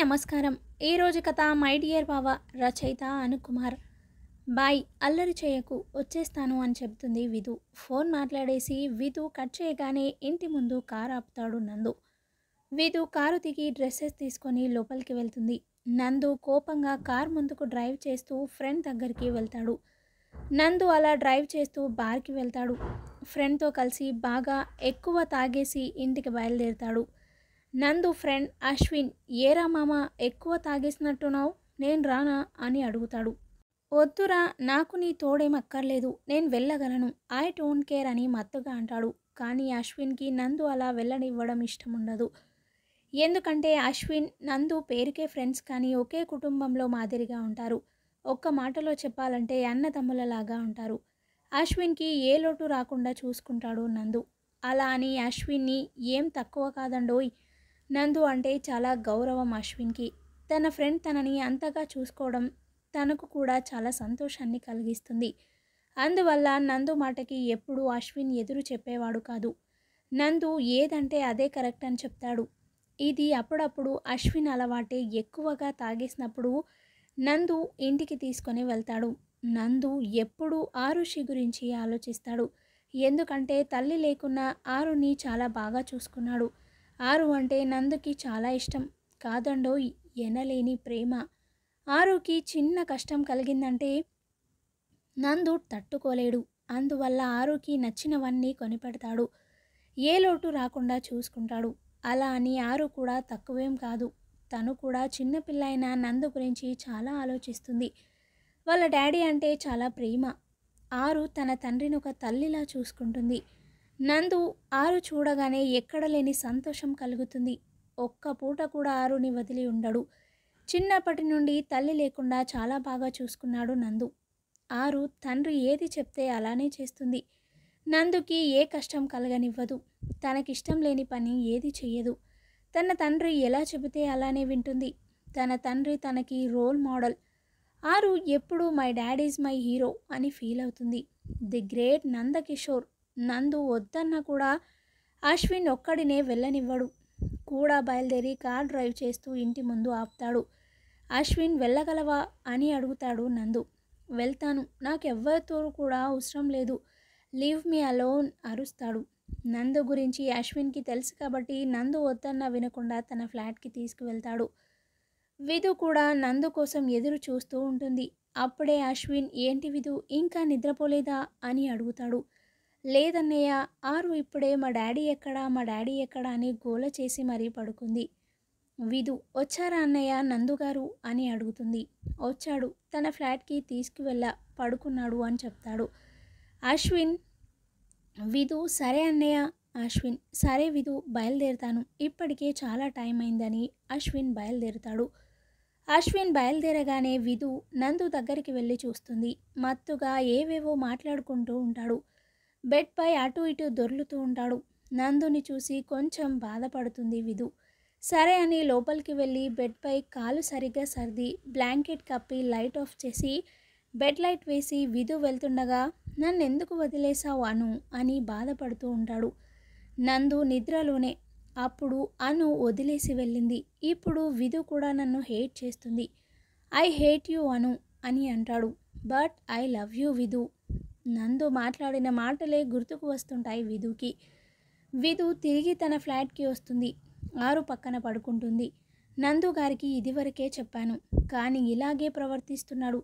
నమస్కారం ఈరోజు కథ మై డియర్ బావ రచయిత అనుకుమార్ బాయ్ అల్లరి చేయకు వచ్చేస్తాను అని చెప్తుంది విధు ఫోన్ మాట్లాడేసి విధు కట్ చేయగానే ఇంటి ముందు కారు ఆపుతాడు నందు విధు కారు దిగి డ్రెస్సెస్ తీసుకొని లోపలికి వెళ్తుంది నందు కోపంగా కార్ ముందుకు డ్రైవ్ చేస్తూ ఫ్రెండ్ దగ్గరికి వెళ్తాడు నందు అలా డ్రైవ్ చేస్తూ బార్కి వెళ్తాడు ఫ్రెండ్తో కలిసి బాగా ఎక్కువ తాగేసి ఇంటికి బయలుదేరుతాడు నందు ఫ్రెండ్ అశ్విన్ ఏరా మామ ఎక్కువ తాగేసినట్టున్నావు నేను రానా అని అడుగుతాడు వద్దురా నాకు నీ తోడేమక్కర్లేదు నేను వెళ్ళగలను ఐ డోంట్ కేర్ అని మత్తుగా అంటాడు కానీ అశ్విన్కి నందు అలా వెళ్ళనివ్వడం ఇష్టం ఉండదు ఎందుకంటే అశ్విన్ నందు పేరుకే ఫ్రెండ్స్ కానీ ఒకే కుటుంబంలో మాదిరిగా ఉంటారు ఒక్క మాటలో చెప్పాలంటే అన్నతమ్ములలాగా ఉంటారు అశ్విన్కి ఏ లోటు రాకుండా చూసుకుంటాడు నందు అలా అని అశ్విన్ని ఏం తక్కువ కాదండోయ్ నందు అంటే చాలా గౌరవం అశ్విన్కి తన ఫ్రెండ్ తనని అంతగా చూసుకోవడం తనకు కూడా చాలా సంతోషాన్ని కలిగిస్తుంది అందువల్ల నందు మాటకి ఎప్పుడూ అశ్విన్ ఎదురు చెప్పేవాడు కాదు నందు ఏదంటే అదే కరెక్ట్ అని చెప్తాడు ఇది అప్పుడప్పుడు అశ్విన్ అలవాటే ఎక్కువగా తాగేసినప్పుడు నందు ఇంటికి తీసుకొని వెళ్తాడు నందు ఎప్పుడూ ఆరుషి గురించి ఆలోచిస్తాడు ఎందుకంటే తల్లి లేకున్నా ఆరుని చాలా బాగా చూసుకున్నాడు ఆరు అంటే నందుకి చాలా ఇష్టం కాదండో ఎనలేని ప్రేమ ఆరుకి చిన్న కష్టం కలిగిందంటే నందు తట్టుకోలేడు అందువల్ల ఆరుకి నచ్చినవన్నీ కొనిపెడతాడు ఏ లోటు రాకుండా చూసుకుంటాడు అలా అని ఆరు కూడా తక్కువేం కాదు తను కూడా చిన్నపిల్ల అయిన నందు గురించి చాలా ఆలోచిస్తుంది వాళ్ళ డాడీ అంటే చాలా ప్రేమ ఆరు తన తండ్రిని ఒక తల్లిలా చూసుకుంటుంది నందు ఆరు చూడగానే ఎక్కడ లేని సంతోషం కలుగుతుంది ఒక్క పూట కూడా ఆరుని వదిలి ఉండడు చిన్నప్పటి నుండి తల్లి లేకుండా చాలా బాగా చూసుకున్నాడు నందు ఆరు తండ్రి ఏది చెప్తే అలానే చేస్తుంది నందుకి ఏ కష్టం కలగనివ్వదు తనకిష్టం లేని పని ఏది చెయ్యదు తన తండ్రి ఎలా చెబితే అలానే వింటుంది తన తండ్రి తనకి రోల్ మోడల్ ఆరు ఎప్పుడూ మై డాడీస్ మై హీరో అని ఫీల్ అవుతుంది ది గ్రేట్ నందకిషోర్ నందు వద్దన్న కూడా అశ్విన్ ఒక్కడినే వెళ్ళనివ్వడు కూడా బయలుదేరి కార్ డ్రైవ్ చేస్తూ ఇంటి ముందు ఆపుతాడు అశ్విన్ వెళ్ళగలవా అని అడుగుతాడు నందు వెళ్తాను నాకు ఎవరితో కూడా అవసరం లేదు లీవ్ మీ అలోన్ అరుస్తాడు నందు గురించి అశ్విన్కి తెలుసు కాబట్టి నందు వద్దన్న వినకుండా తన ఫ్లాట్కి తీసుకువెళ్తాడు విధు కూడా నందు కోసం ఎదురు చూస్తూ ఉంటుంది అప్పుడే అశ్విన్ ఏంటి విధు ఇంకా నిద్రపోలేదా అని అడుగుతాడు లేదన్నయ్య ఆరు ఇప్పుడే మా డాడీ ఎక్కడా మా డాడీ ఎక్కడా అని గోల చేసి మరీ పడుకుంది విధు వచ్చారా అన్నయ్య నందుగారు అని అడుగుతుంది వచ్చాడు తన ఫ్లాట్కి తీసుకువెళ్ళ పడుకున్నాడు అని చెప్తాడు అశ్విన్ విధు సరే అన్నయ్య అశ్విన్ సరే విధు బయలుదేరుతాను ఇప్పటికే చాలా టైం అయిందని అశ్విన్ బయలుదేరుతాడు అశ్విన్ బయలుదేరగానే విధు నందు దగ్గరికి వెళ్ళి చూస్తుంది మత్తుగా ఏవేవో మాట్లాడుకుంటూ ఉంటాడు బెడ్పై అటు ఇటు దొర్లుతూ ఉంటాడు నందుని చూసి కొంచెం బాధపడుతుంది విధు సరే అని లోపలికి వెళ్ళి బెడ్పై కాలు సరిగ్గా సర్ది బ్లాంకెట్ కప్పి లైట్ ఆఫ్ చేసి బెడ్ లైట్ వేసి విధు వెళ్తుండగా నన్ను ఎందుకు వదిలేశావు అను అని బాధపడుతూ ఉంటాడు నందు నిద్రలోనే అప్పుడు అను వదిలేసి వెళ్ళింది ఇప్పుడు విధు కూడా నన్ను హేట్ చేస్తుంది ఐ హేట్ యూ అను అని అంటాడు but I love you Vidhu Nandu మాట్లాడిన మాటలే గుర్తుకు వస్తుంటాయి విధుకి విధు తిరిగి తన ఫ్లాట్కి వస్తుంది ఆరు పక్కన పడుకుంటుంది నందు గారికి ఇదివరకే చెప్పాను కానీ ఇలాగే ప్రవర్తిస్తున్నాడు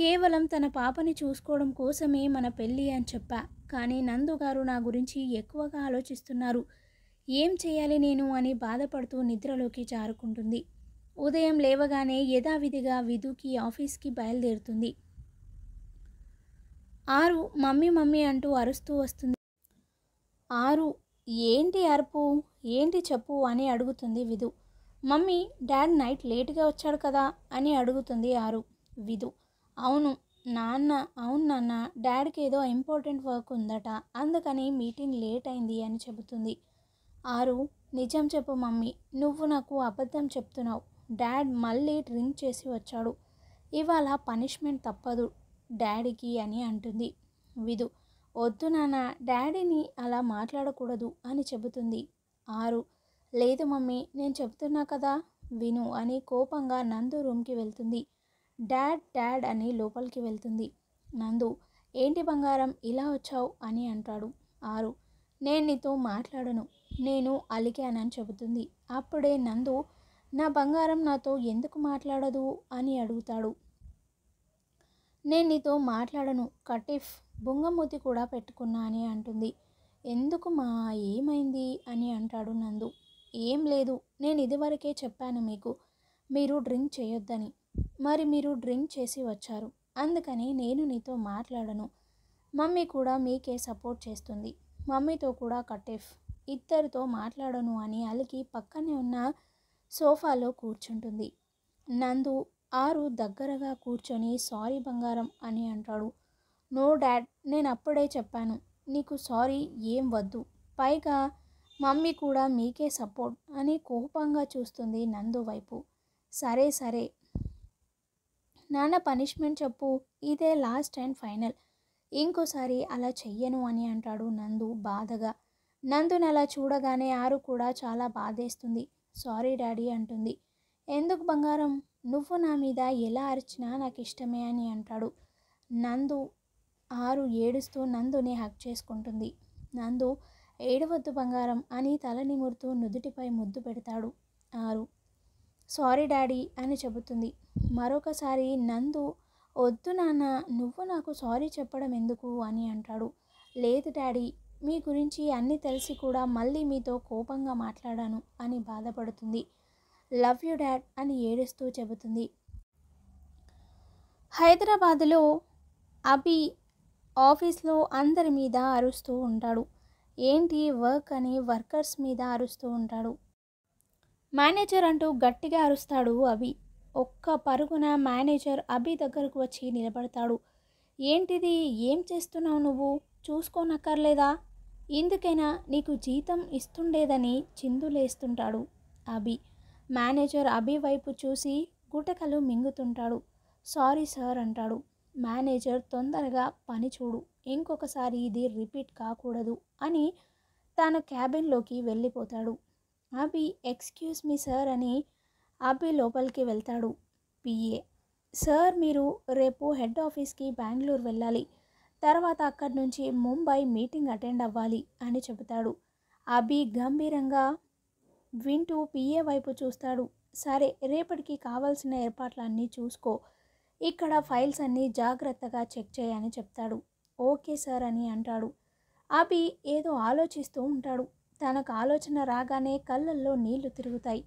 కేవలం తన పాపని చూసుకోవడం కోసమే మన పెళ్ళి అని చెప్పా కానీ నందు గారు నా గురించి ఎక్కువగా ఆలోచిస్తున్నారు ఏం చేయాలి నేను అని బాధపడుతూ నిద్రలోకి జారుకుంటుంది ఉదయం లేవగానే యథావిధిగా విధుకి ఆఫీస్కి బయలుదేరుతుంది ఆరు మమ్మీ మమ్మీ అంటూ అరుస్తూ వస్తుంది ఆరు ఏంటి అరుపు ఏంటి చెప్పు అని అడుగుతుంది విధు మమ్మీ డాడ్ నైట్ లేట్గా వచ్చాడు కదా అని అడుగుతుంది ఆరు విధు అవును నాన్న అవును నాన్న డాడ్కి ఏదో ఇంపార్టెంట్ వర్క్ ఉందట అందుకని మీటింగ్ లేట్ అయింది అని చెబుతుంది ఆరు నిజం చెప్పు మమ్మీ నువ్వు నాకు అబద్ధం చెప్తున్నావు డాడ్ మళ్ళీ డ్రింక్ చేసి వచ్చాడు ఇవాళ పనిష్మెంట్ తప్పదు డాడీకి అని అంటుంది విధు వద్దు నాన్న డాడీని అలా మాట్లాడకూడదు అని చెబుతుంది ఆరు లేదు మమ్మీ నేను చెప్తున్నా కదా విను అని కోపంగా నందు రూమ్కి వెళ్తుంది డాడ్ డాడ్ అని లోపలికి వెళ్తుంది నందు ఏంటి బంగారం ఇలా వచ్చావు అని అంటాడు ఆరు నేను నీతో మాట్లాడను నేను అలికానని చెబుతుంది అప్పుడే నందు నా బంగారం నాతో ఎందుకు మాట్లాడదు అని అడుగుతాడు నేను నీతో మాట్లాడను కటిఫ్ బొంగమూతి కూడా పెట్టుకున్నా అని అంటుంది ఎందుకు మా ఏమైంది అని అంటాడు నందు ఏం లేదు నేను ఇదివరకే చెప్పాను మీకు మీరు డ్రింక్ చేయొద్దని మరి మీరు డ్రింక్ చేసి వచ్చారు అందుకని నేను నీతో మాట్లాడను మమ్మీ కూడా మీకే సపోర్ట్ చేస్తుంది మమ్మీతో కూడా కటిఫ్ ఇద్దరితో మాట్లాడను అని అలికి పక్కనే ఉన్న సోఫాలో కూర్చుంటుంది నందు ఆరు దగ్గరగా కూర్చొని సారీ బంగారం అని అంటాడు నో డాడ్ నేను అప్పుడే చెప్పాను నీకు సారీ ఏం వద్దు పైగా మమ్మీ కూడా మీకే సపోర్ట్ అని కోపంగా చూస్తుంది నందు వైపు సరే సరే నాన్న పనిష్మెంట్ చెప్పు ఇదే లాస్ట్ అండ్ ఫైనల్ ఇంకోసారి అలా చెయ్యను అని అంటాడు నందు బాధగా నందుని అలా చూడగానే ఆరు కూడా చాలా బాధేస్తుంది సారీ డాడీ అంటుంది ఎందుకు బంగారం నువ్వు నా మీద ఎలా అరిచినా నాకు ఇష్టమే అని అంటాడు నందు ఆరు ఏడుస్తూ నందుని హక్ చేసుకుంటుంది నందు ఏడవద్దు బంగారం అని తల నిమురుతూ నుదుటిపై ముద్దు పెడతాడు ఆరు సారీ డాడీ అని చెబుతుంది మరొకసారి నందు వద్దు నాన్న నువ్వు నాకు సారీ చెప్పడం ఎందుకు అని అంటాడు లేదు డాడీ మీ గురించి అన్నీ తెలిసి కూడా మళ్ళీ మీతో కోపంగా మాట్లాడాను అని బాధపడుతుంది లవ్ యు డాడ్ అని ఏడుస్తూ చెబుతుంది హైదరాబాదులో అభి ఆఫీస్లో అందరి మీద అరుస్తూ ఉంటాడు ఏంటి వర్క్ అని వర్కర్స్ మీద అరుస్తూ ఉంటాడు మేనేజర్ అంటూ గట్టిగా అరుస్తాడు అభి ఒక్క పరుగున మేనేజర్ అభి దగ్గరకు వచ్చి నిలబడతాడు ఏంటిది ఏం చేస్తున్నావు నువ్వు చూసుకోనక్కర్లేదా ఇందుకైనా నీకు జీతం ఇస్తుండేదని చిందులేస్తుంటాడు అభి మేనేజర్ అభి వైపు చూసి గుటకలు మింగుతుంటాడు సారీ సార్ అంటాడు మేనేజర్ తొందరగా పని చూడు ఇంకొకసారి ఇది రిపీట్ కాకూడదు అని తన క్యాబిన్లోకి వెళ్ళిపోతాడు అభి ఎక్స్క్యూజ్ మీ సార్ అని అభి లోపలికి వెళ్తాడు పిఏ సార్ మీరు రేపు హెడ్ ఆఫీస్కి బెంగళూరు వెళ్ళాలి తర్వాత అక్కడి నుంచి ముంబై మీటింగ్ అటెండ్ అవ్వాలి అని చెబుతాడు అభి గంభీరంగా వింటూ పిఏ వైపు చూస్తాడు సరే రేపటికి కావాల్సిన ఏర్పాట్లన్నీ చూసుకో ఇక్కడ ఫైల్స్ అన్నీ జాగ్రత్తగా చెక్ చేయని చెప్తాడు ఓకే సార్ అని అంటాడు అభి ఏదో ఆలోచిస్తూ ఉంటాడు తనకు ఆలోచన రాగానే కళ్ళల్లో నీళ్లు తిరుగుతాయి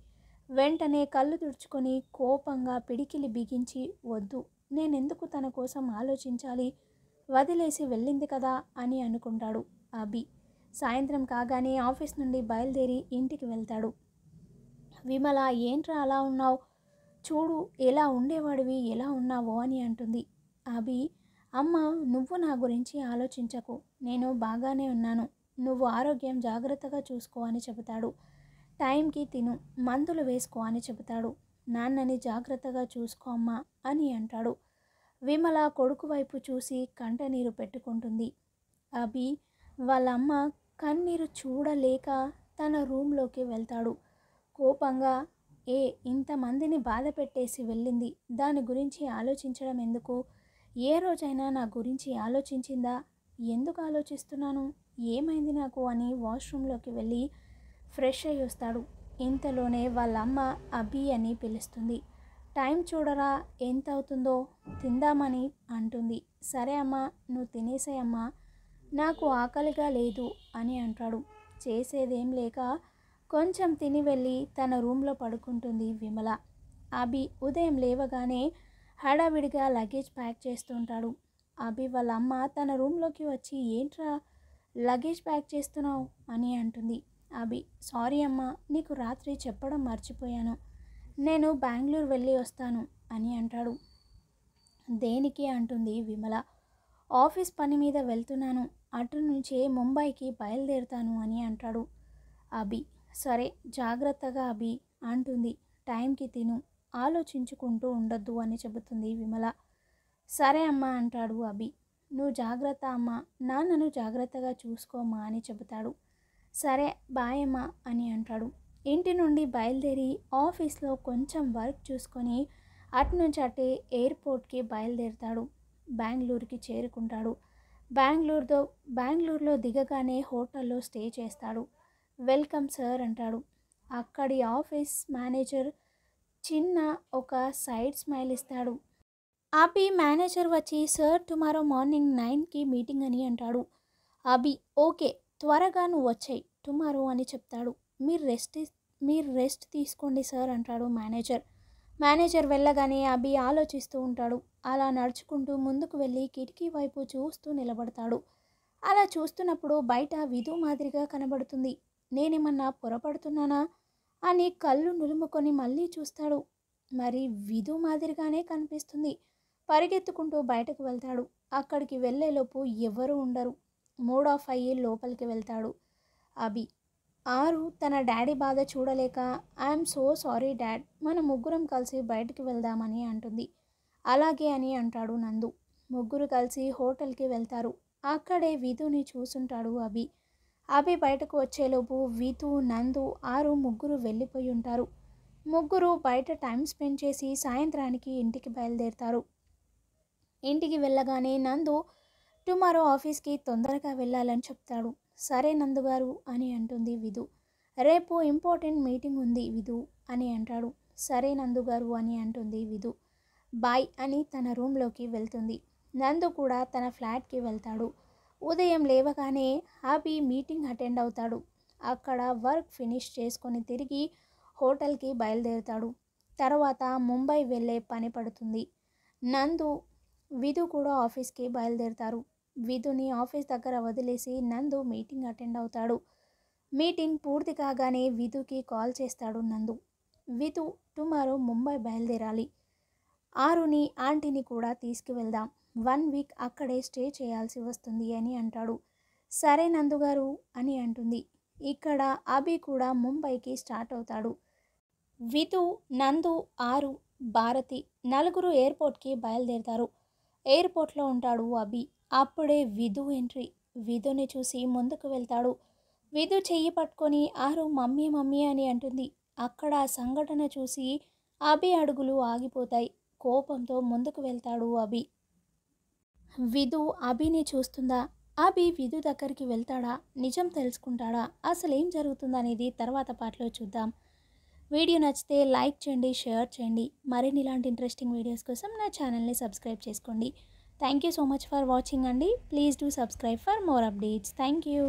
వెంటనే కళ్ళు తుడుచుకొని కోపంగా పిడికిలి బిగించి వద్దు నేనెందుకు తన కోసం ఆలోచించాలి వదిలేసి వెళ్ళింది కదా అని అనుకుంటాడు అభి సాయంత్రం కాగానే ఆఫీస్ నుండి బయలుదేరి ఇంటికి వెళ్తాడు విమల ఏంట్రా అలా ఉన్నావు చూడు ఎలా ఉండేవాడివి ఎలా ఉన్నావో అని అంటుంది అభి అమ్మ నువ్వు నా గురించి ఆలోచించకు నేను బాగానే ఉన్నాను నువ్వు ఆరోగ్యం జాగ్రత్తగా చూసుకో అని చెబుతాడు టైంకి తిను మందులు వేసుకో అని చెబుతాడు నాన్నని జాగ్రత్తగా చూసుకో అమ్మా అని అంటాడు విమల కొడుకు వైపు చూసి కంటనీరు పెట్టుకుంటుంది అభి వాళ్ళ అమ్మ కన్నీరు చూడలేక తన రూమ్లోకి వెళ్తాడు కోపంగా ఏ ఇంతమందిని బాధ పెట్టేసి వెళ్ళింది దాని గురించి ఆలోచించడం ఎందుకు ఏ రోజైనా నా గురించి ఆలోచించిందా ఎందుకు ఆలోచిస్తున్నాను ఏమైంది నాకు అని వాష్రూమ్లోకి వెళ్ళి ఫ్రెష్ అయ్యి వస్తాడు ఇంతలోనే వాళ్ళమ్మ అభి అని పిలుస్తుంది టైం చూడరా ఎంత అవుతుందో తిందామని అంటుంది సరే అమ్మా నువ్వు తినేసేయమ్మా నాకు ఆకలిగా లేదు అని అంటాడు చేసేదేం లేక కొంచెం తిని వెళ్ళి తన రూమ్లో పడుకుంటుంది విమల అభి ఉదయం లేవగానే హడావిడిగా లగేజ్ ప్యాక్ చేస్తుంటాడు అభి వాళ్ళ అమ్మ తన రూమ్లోకి వచ్చి ఏంట్రా లగేజ్ ప్యాక్ చేస్తున్నావు అని అంటుంది అభి సారీ అమ్మ నీకు రాత్రి చెప్పడం మర్చిపోయాను నేను బెంగళూరు వెళ్ళి వస్తాను అని అంటాడు దేనికి అంటుంది విమల ఆఫీస్ పని మీద వెళ్తున్నాను అటు నుంచే ముంబైకి బయలుదేరుతాను అని అంటాడు అభి సరే జాగ్రత్తగా అభి అంటుంది టైంకి తిను ఆలోచించుకుంటూ ఉండొద్దు అని చెబుతుంది విమల సరే అమ్మా అంటాడు అభి నువ్వు జాగ్రత్త అమ్మ నాన్నను జాగ్రత్తగా చూసుకోమ్మా అని చెబుతాడు సరే బాయ్ అమ్మా అని అంటాడు ఇంటి నుండి బయలుదేరి ఆఫీస్లో కొంచెం వర్క్ చూసుకొని అటు నుంచి అటే ఎయిర్పోర్ట్కి బయలుదేరుతాడు బెంగళూరుకి చేరుకుంటాడు బెంగళూరుతో బెంగళూరులో దిగగానే హోటల్లో స్టే చేస్తాడు వెల్కమ్ సార్ అంటాడు అక్కడి ఆఫీస్ మేనేజర్ చిన్న ఒక సైడ్ స్మైల్ ఇస్తాడు అభి మేనేజర్ వచ్చి సార్ టుమారో మార్నింగ్ నైన్కి మీటింగ్ అని అంటాడు అభి ఓకే త్వరగా నువ్వు వచ్చాయి టుమారో అని చెప్తాడు మీరు రెస్ట్ మీరు రెస్ట్ తీసుకోండి సార్ అంటాడు మేనేజర్ మేనేజర్ వెళ్ళగానే అభి ఆలోచిస్తూ ఉంటాడు అలా నడుచుకుంటూ ముందుకు వెళ్ళి కిటికీ వైపు చూస్తూ నిలబడతాడు అలా చూస్తున్నప్పుడు బయట విధు మాదిరిగా కనబడుతుంది నేనేమన్నా పొరపడుతున్నానా అని కళ్ళు నులుముకొని మళ్ళీ చూస్తాడు మరి విధు మాదిరిగానే కనిపిస్తుంది పరిగెత్తుకుంటూ బయటకు వెళ్తాడు అక్కడికి వెళ్ళేలోపు ఎవరూ ఉండరు మూడ్ ఆఫ్ అయ్యి లోపలికి వెళ్తాడు అభి ఆరు తన డాడీ బాధ చూడలేక ఐఎమ్ సో సారీ డాడ్ మన ముగ్గురం కలిసి బయటికి వెళ్దామని అంటుంది అలాగే అని అంటాడు నందు ముగ్గురు కలిసి హోటల్కి వెళ్తారు అక్కడే వీధుని చూసుంటాడు అభి అభి బయటకు వచ్చేలోపు వీతు నందు ఆరు ముగ్గురు వెళ్ళిపోయి ఉంటారు ముగ్గురు బయట టైం స్పెండ్ చేసి సాయంత్రానికి ఇంటికి బయలుదేరుతారు ఇంటికి వెళ్ళగానే నందు టుమారో ఆఫీస్కి తొందరగా వెళ్ళాలని చెప్తాడు సరే నందుగారు అని అంటుంది విధు రేపు ఇంపార్టెంట్ మీటింగ్ ఉంది విధు అని అంటాడు సరే నందుగారు అని అంటుంది విధు బాయ్ అని తన రూమ్లోకి వెళ్తుంది నందు కూడా తన ఫ్లాట్కి వెళ్తాడు ఉదయం లేవగానే హ్యాపీ మీటింగ్ అటెండ్ అవుతాడు అక్కడ వర్క్ ఫినిష్ చేసుకొని తిరిగి హోటల్కి బయలుదేరుతాడు తర్వాత ముంబై వెళ్ళే పని పడుతుంది నందు విధు కూడా ఆఫీస్కి బయలుదేరుతారు విధుని ఆఫీస్ దగ్గర వదిలేసి నందు మీటింగ్ అటెండ్ అవుతాడు మీటింగ్ పూర్తి కాగానే విధుకి కాల్ చేస్తాడు నందు విధు టుమారో ముంబై బయలుదేరాలి ఆరుని ఆంటీని కూడా తీసుకువెళ్దాం వన్ వీక్ అక్కడే స్టే చేయాల్సి వస్తుంది అని అంటాడు సరే నందుగారు అని అంటుంది ఇక్కడ అభి కూడా ముంబైకి స్టార్ట్ అవుతాడు విధు నందు ఆరు భారతి నలుగురు ఎయిర్పోర్ట్కి బయలుదేరతారు ఎయిర్పోర్ట్లో ఉంటాడు అభి అప్పుడే విధు ఎంట్రీ విధుని చూసి ముందుకు వెళ్తాడు విధు చెయ్యి పట్టుకొని ఆరు మమ్మీ మమ్మీ అని అంటుంది అక్కడ సంఘటన చూసి అభి అడుగులు ఆగిపోతాయి కోపంతో ముందుకు వెళ్తాడు అభి విధు అభిని చూస్తుందా అభి విధు దగ్గరికి వెళ్తాడా నిజం తెలుసుకుంటాడా అసలు ఏం జరుగుతుందనేది తర్వాత పాటలో చూద్దాం వీడియో నచ్చితే లైక్ చేయండి షేర్ చేయండి మరిన్ని ఇలాంటి ఇంట్రెస్టింగ్ వీడియోస్ కోసం నా ఛానల్ని సబ్స్క్రైబ్ చేసుకోండి thank you so much for watching అండి please do subscribe for more updates thank you